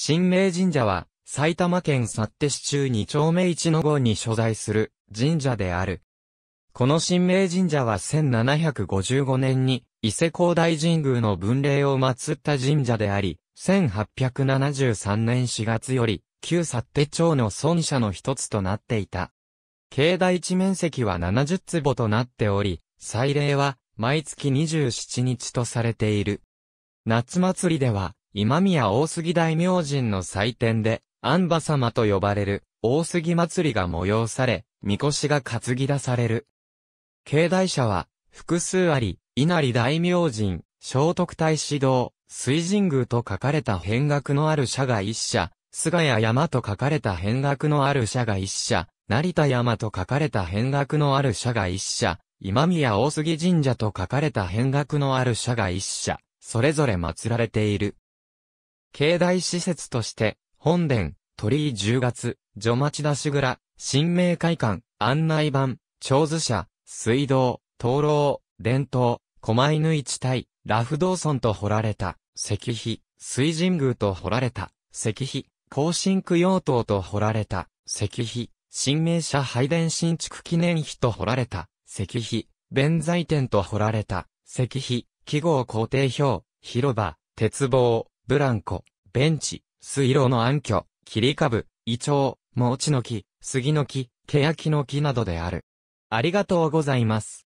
神明神社は、埼玉県幸手市中二丁目一の号に所在する神社である。この神明神社は1755年に伊勢高大神宮の分霊を祀った神社であり、1873年4月より旧幸手町の尊社の一つとなっていた。境内地面積は70坪となっており、祭礼は毎月27日とされている。夏祭りでは今宮大杉大明神の祭典で、安馬様と呼ばれる、大杉祭りが催され、神輿が担ぎ出される。境内者は、複数あり、稲荷大明神、聖徳太子堂、水神宮と書かれた変額のある社が一社、菅谷山と書かれた変額のある社が一社、成田山と書かれた変額のある社が一社、今宮大杉神社と書かれた変額のある社が一社、それぞれ祀られている。境内施設として、本殿、鳥居10月、序町田ぐら、新明会館、案内板、長寿社、水道、灯籠、伝統、狛犬一体、ラフ道村と掘られた、石碑、水神宮と掘られた、石碑、後進供養塔と掘られた、石碑、新明社拝殿新築記念碑と掘られた、石碑、弁財天と掘られた、石碑、記号工程表、広場、鉄棒、ブランコ、ベンチ、水路の暗渠、切り株、胃腸、餅の木、杉の木、ケヤキの木などである。ありがとうございます。